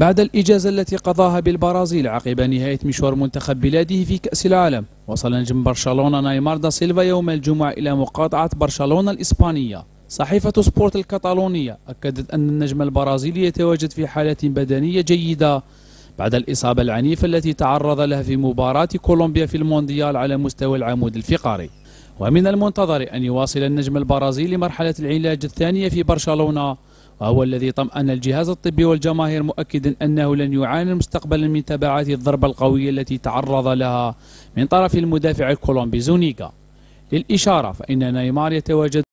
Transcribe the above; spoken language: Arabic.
بعد الإجازة التي قضاها بالبرازيل عقب نهاية مشوار منتخب بلاده في كأس العالم وصل نجم برشلونة نايمار دا سيلفا يوم الجمعة إلى مقاطعة برشلونة الإسبانية صحيفة سبورت الكتالونية أكدت أن النجم البرازيلي يتواجد في حالة بدنية جيدة بعد الإصابة العنيفة التي تعرض لها في مباراة كولومبيا في المونديال على مستوى العمود الفقري ومن المنتظر أن يواصل النجم البرازيلي مرحلة العلاج الثانية في برشلونة وهو الذي طمأن الجهاز الطبي والجماهير مؤكدا أنه لن يعاني مستقبلا من تبعات الضربة القوية التي تعرض لها من طرف المدافع الكولومبي زونيغا للإشارة فإن نيمار يتواجد